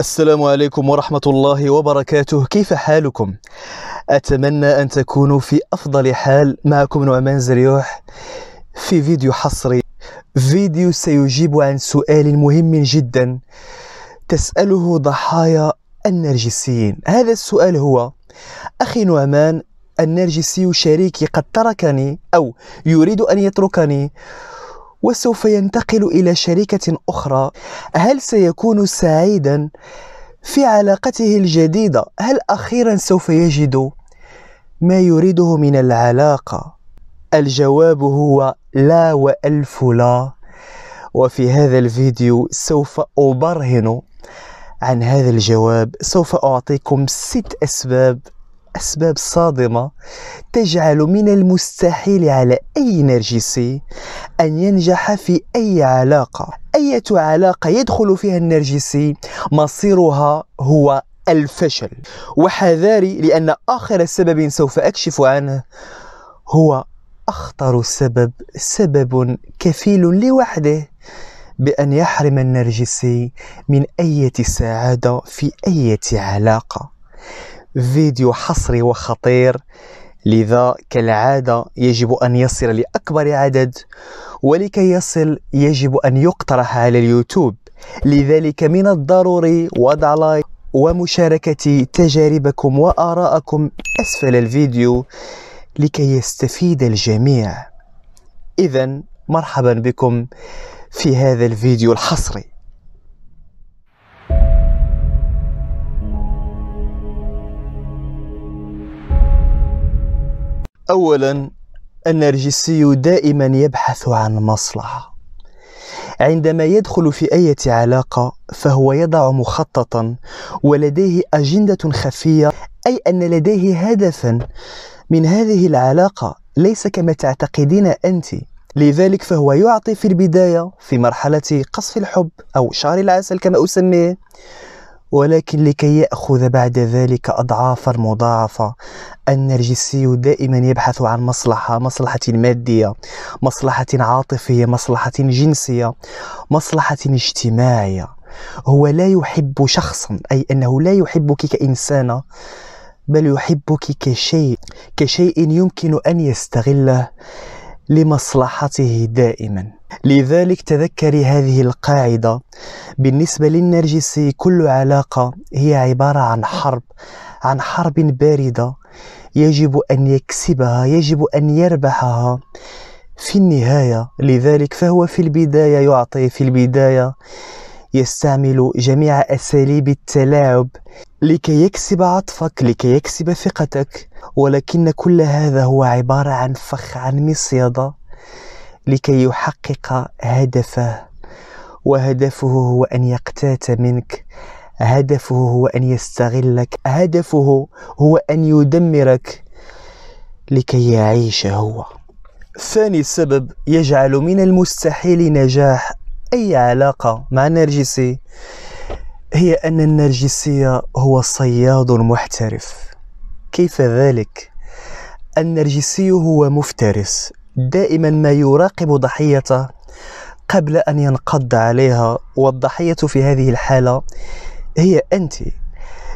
السلام عليكم ورحمة الله وبركاته كيف حالكم؟ أتمنى أن تكونوا في أفضل حال معكم نعمان زريوح في فيديو حصري فيديو سيجيب عن سؤال مهم جدا تسأله ضحايا النرجسيين هذا السؤال هو أخي نعمان النرجسي شريكي قد تركني أو يريد أن يتركني وسوف ينتقل إلى شركة أخرى هل سيكون سعيدا في علاقته الجديدة هل أخيرا سوف يجد ما يريده من العلاقة الجواب هو لا وألف لا وفي هذا الفيديو سوف أبرهن عن هذا الجواب سوف أعطيكم ست أسباب أسباب صادمة تجعل من المستحيل على أي نرجسي أن ينجح في أي علاقة أي علاقة يدخل فيها النرجسي مصيرها هو الفشل وحذاري لأن آخر سبب سوف أكشف عنه هو أخطر سبب سبب كفيل لوحده بأن يحرم النرجسي من أي سعادة في أي علاقة فيديو حصري وخطير لذا كالعادة يجب أن يصل لأكبر عدد ولكي يصل يجب أن يقترح على اليوتيوب لذلك من الضروري وضع لايك ومشاركة تجاربكم وآراءكم أسفل الفيديو لكي يستفيد الجميع إذا مرحبا بكم في هذا الفيديو الحصري أولا النرجسي دائما يبحث عن مصلحة عندما يدخل في أي علاقة فهو يضع مخططا ولديه أجندة خفية أي أن لديه هدفا من هذه العلاقة ليس كما تعتقدين أنتِ لذلك فهو يعطي في البداية في مرحلة قصف الحب أو شهر العسل كما أسميه ولكن لكي يأخذ بعد ذلك أضعافا مضاعفة النرجسي دائما يبحث عن مصلحة مصلحة مادية مصلحة عاطفية مصلحة جنسية مصلحة اجتماعية هو لا يحب شخصا أي أنه لا يحبك كإنسانة بل يحبك كشيء كشيء يمكن أن يستغله لمصلحته دائما لذلك تذكري هذه القاعدة بالنسبة للنرجسي كل علاقة هي عبارة عن حرب عن حرب باردة يجب أن يكسبها يجب أن يربحها في النهاية لذلك فهو في البداية يعطي في البداية يستعمل جميع أساليب التلاعب لكي يكسب عطفك لكي يكسب ثقتك ولكن كل هذا هو عبارة عن فخ عن مصيدة لكي يحقق هدفه وهدفه هو أن يقتات منك هدفه هو أن يستغلك هدفه هو أن يدمرك لكي يعيش هو ثاني سبب يجعل من المستحيل نجاح أي علاقة مع نرجسي هي أن النرجسية هو صياد محترف كيف ذلك؟ النرجسي هو مفترس دائما ما يراقب ضحيته قبل أن ينقض عليها والضحية في هذه الحالة هي أنتِ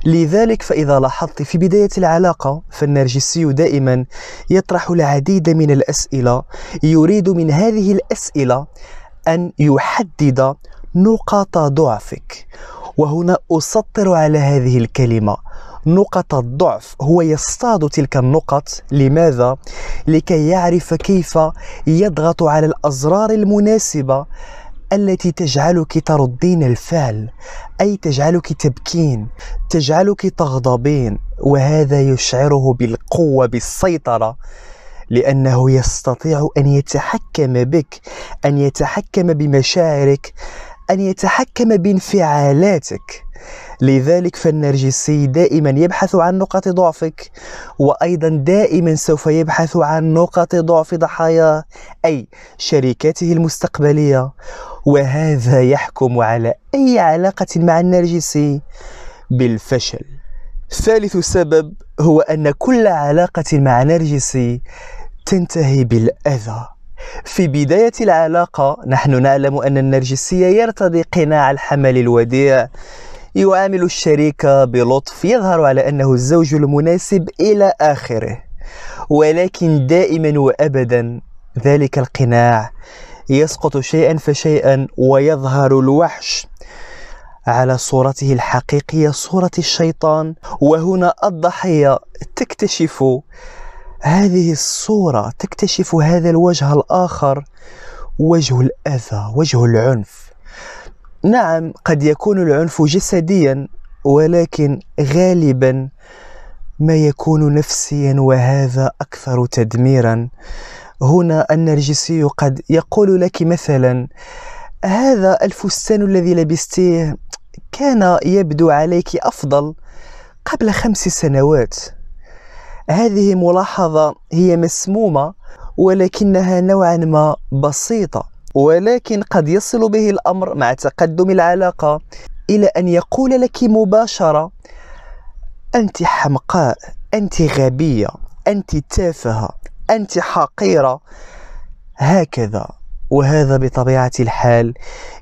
لذلك فإذا لاحظت في بداية العلاقة فالنرجسي دائما يطرح العديد من الأسئلة يريد من هذه الأسئلة أن يحدد نقاط ضعفك وهنا أسطر على هذه الكلمة نقط الضعف هو يصطاد تلك النقط لماذا لكي يعرف كيف يضغط على الازرار المناسبه التي تجعلك تردين الفعل اي تجعلك تبكين تجعلك تغضبين وهذا يشعره بالقوه بالسيطره لانه يستطيع ان يتحكم بك ان يتحكم بمشاعرك ان يتحكم بانفعالاتك لذلك فالنرجسي دائما يبحث عن نقط ضعفك وأيضا دائما سوف يبحث عن نقط ضعف ضحاياه أي شركاته المستقبلية وهذا يحكم على أي علاقة مع النرجسي بالفشل ثالث سبب هو أن كل علاقة مع نرجسي تنتهي بالأذى في بداية العلاقة نحن نعلم أن النرجسي يرتضي قناع الحمل الوديع يعامل الشريك بلطف يظهر على أنه الزوج المناسب إلى آخره ولكن دائما وأبدا ذلك القناع يسقط شيئا فشيئا ويظهر الوحش على صورته الحقيقية صورة الشيطان وهنا الضحية تكتشف هذه الصورة تكتشف هذا الوجه الآخر وجه الأذى وجه العنف نعم قد يكون العنف جسديا ولكن غالبا ما يكون نفسيا وهذا اكثر تدميرا هنا النرجسي قد يقول لك مثلا هذا الفستان الذي لبستيه كان يبدو عليك افضل قبل خمس سنوات هذه ملاحظه هي مسمومه ولكنها نوعا ما بسيطه ولكن قد يصل به الأمر مع تقدم العلاقة إلى أن يقول لك مباشرة أنت حمقاء أنت غبية أنت تافهة أنت حقيرة هكذا وهذا بطبيعة الحال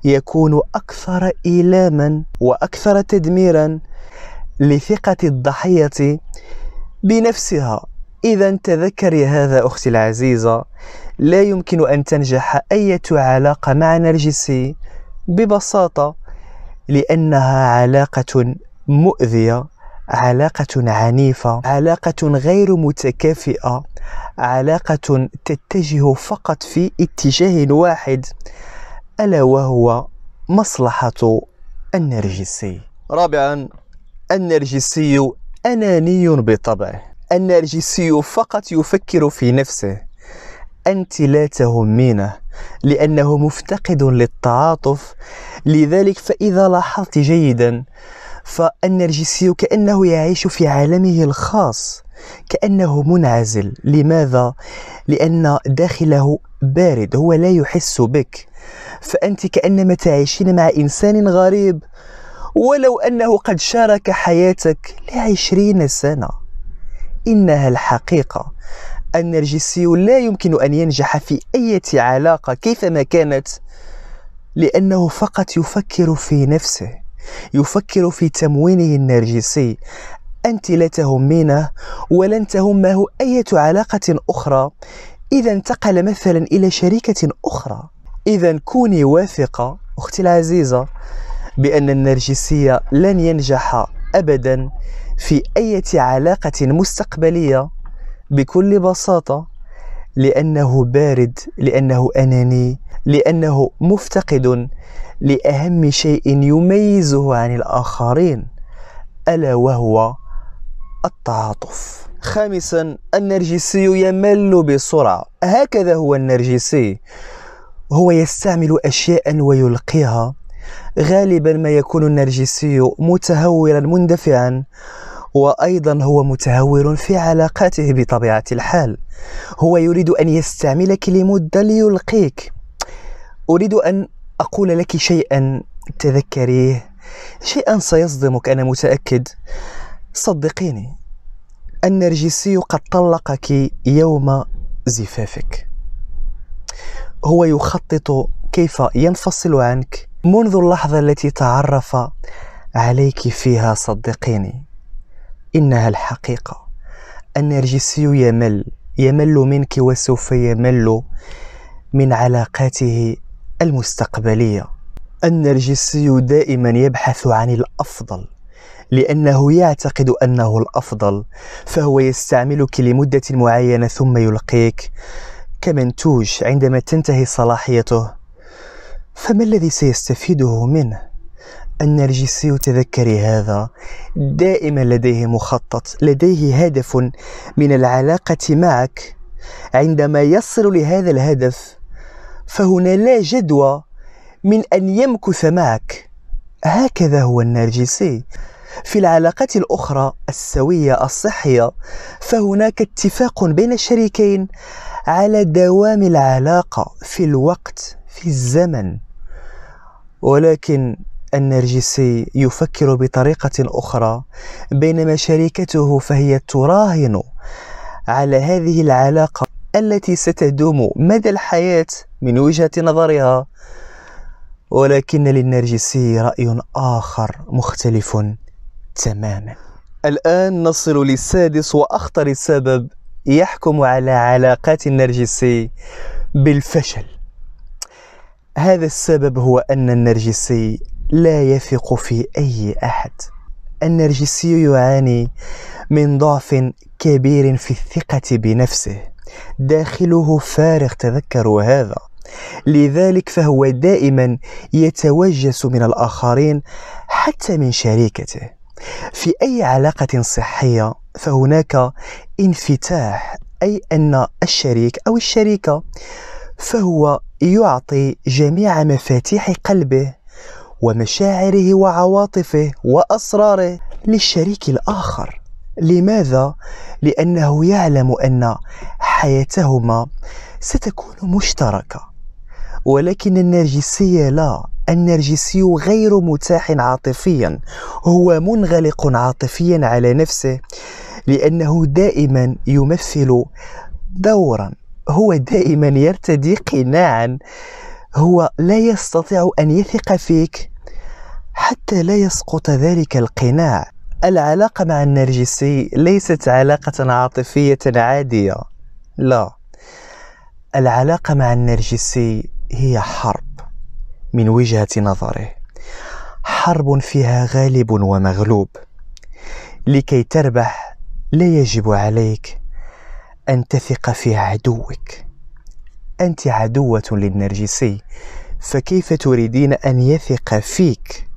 يكون أكثر إيلاما وأكثر تدميرا لثقة الضحية بنفسها إذا تذكري هذا أختي العزيزة لا يمكن أن تنجح أي علاقة مع نرجسي ببساطة لأنها علاقة مؤذية علاقة عنيفة علاقة غير متكافئة علاقة تتجه فقط في اتجاه واحد ألا وهو مصلحة النرجسي رابعا النرجسي أناني بطبعه النرجسي فقط يفكر في نفسه أنت لا تهمينه لأنه مفتقد للتعاطف لذلك فإذا لاحظت جيدا فالنرجسي كأنه يعيش في عالمه الخاص كأنه منعزل لماذا؟ لأن داخله بارد هو لا يحس بك فأنت كأنما تعيشين مع إنسان غريب ولو أنه قد شارك حياتك لعشرين سنة إنها الحقيقة النرجسي لا يمكن أن ينجح في أي علاقة كيفما كانت لأنه فقط يفكر في نفسه يفكر في تموينه النرجسي أنت لا تهمينه ولن تهمه أي علاقة أخرى إذا انتقل مثلا إلى شريكه أخرى إذا كوني واثقة أختي العزيزة بأن النرجسية لن ينجح أبدا في أي علاقة مستقبلية بكل بساطة لأنه بارد لأنه أناني لأنه مفتقد لأهم شيء يميزه عن الآخرين ألا وهو التعاطف خامسا النرجسي يمل بسرعة هكذا هو النرجسي هو يستعمل أشياء ويلقيها غالبا ما يكون النرجسي متهورا مندفعا وايضا هو متهور في علاقاته بطبيعه الحال هو يريد ان يستعملك لمده ليلقيك اريد ان اقول لك شيئا تذكريه شيئا سيصدمك انا متاكد صدقيني النرجسي قد طلقك يوم زفافك هو يخطط كيف ينفصل عنك منذ اللحظة التي تعرف عليك فيها صدقيني إنها الحقيقة النرجسي يمل يمل منك وسوف يمل من علاقاته المستقبلية النرجسي دائما يبحث عن الأفضل لأنه يعتقد أنه الأفضل فهو يستعملك لمدة معينة ثم يلقيك كمنتوج عندما تنتهي صلاحيته فما الذي سيستفيده منه النرجسي تذكري هذا دائما لديه مخطط لديه هدف من العلاقة معك عندما يصل لهذا الهدف فهنا لا جدوى من أن يمكث معك هكذا هو النرجسي في العلاقات الأخرى السوية الصحية فهناك اتفاق بين الشريكين على دوام العلاقة في الوقت في الزمن ولكن النرجسي يفكر بطريقة أخرى بينما شريكته فهي تراهن على هذه العلاقة التي ستدوم مدى الحياة من وجهة نظرها ولكن للنرجسي رأي آخر مختلف تماما الآن نصل للسادس وأخطر سبب يحكم على علاقات النرجسي بالفشل هذا السبب هو أن النرجسي لا يثق في أي أحد النرجسي يعاني من ضعف كبير في الثقة بنفسه داخله فارغ تذكروا هذا لذلك فهو دائما يتوجس من الآخرين حتى من شريكته في أي علاقة صحية فهناك انفتاح أي أن الشريك أو الشريكة فهو يعطي جميع مفاتيح قلبه ومشاعره وعواطفه واسراره للشريك الاخر لماذا لانه يعلم ان حياتهما ستكون مشتركه ولكن النرجسيه لا النرجسي غير متاح عاطفيا هو منغلق عاطفيا على نفسه لانه دائما يمثل دورا هو دائما يرتدي قناعا هو لا يستطيع ان يثق فيك حتى لا يسقط ذلك القناع العلاقه مع النرجسي ليست علاقه عاطفيه عاديه لا العلاقه مع النرجسي هي حرب من وجهه نظره حرب فيها غالب ومغلوب لكي تربح لا يجب عليك أن تثق في عدوك أنت عدوة للنرجسي فكيف تريدين أن يثق فيك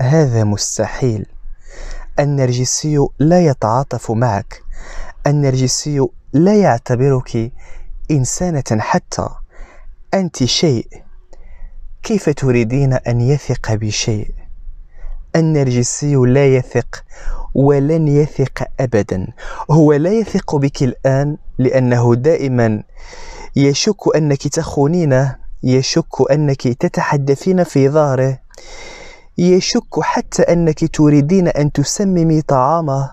هذا مستحيل النرجسي لا يتعاطف معك النرجسي لا يعتبرك إنسانة حتى أنت شيء كيف تريدين أن يثق بشيء النرجسي لا يثق ولن يثق أبدا هو لا يثق بك الآن لأنه دائما يشك أنك تخونينه يشك أنك تتحدثين في ظهره يشك حتى أنك تريدين أن تسممي طعامه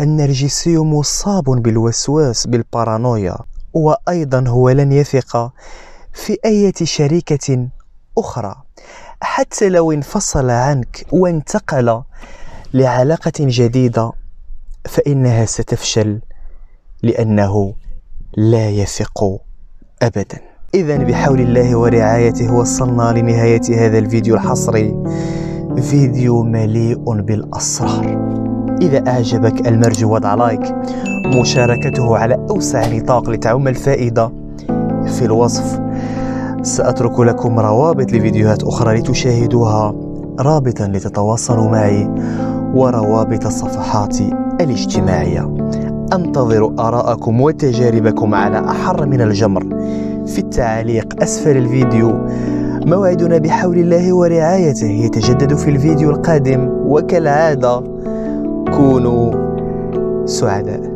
النرجسي مصاب بالوسواس بالبارانويا وأيضا هو لن يثق في أي شريكة أخرى حتى لو انفصل عنك وانتقل لعلاقة جديدة فإنها ستفشل لأنه لا يثق أبدا إذا بحول الله ورعايته وصلنا لنهاية هذا الفيديو الحصري فيديو مليء بالأسرار إذا أعجبك المرجو وضع لايك مشاركته على أوسع نطاق لتعم الفائدة في الوصف سأترك لكم روابط لفيديوهات أخرى لتشاهدوها رابطا لتتواصلوا معي وروابط صفحاتي الاجتماعيه أنتظر آراءكم وتجاربكم على أحر من الجمر في التعليق أسفل الفيديو موعدنا بحول الله ورعايته يتجدد في الفيديو القادم وكالعادة كونوا سعداء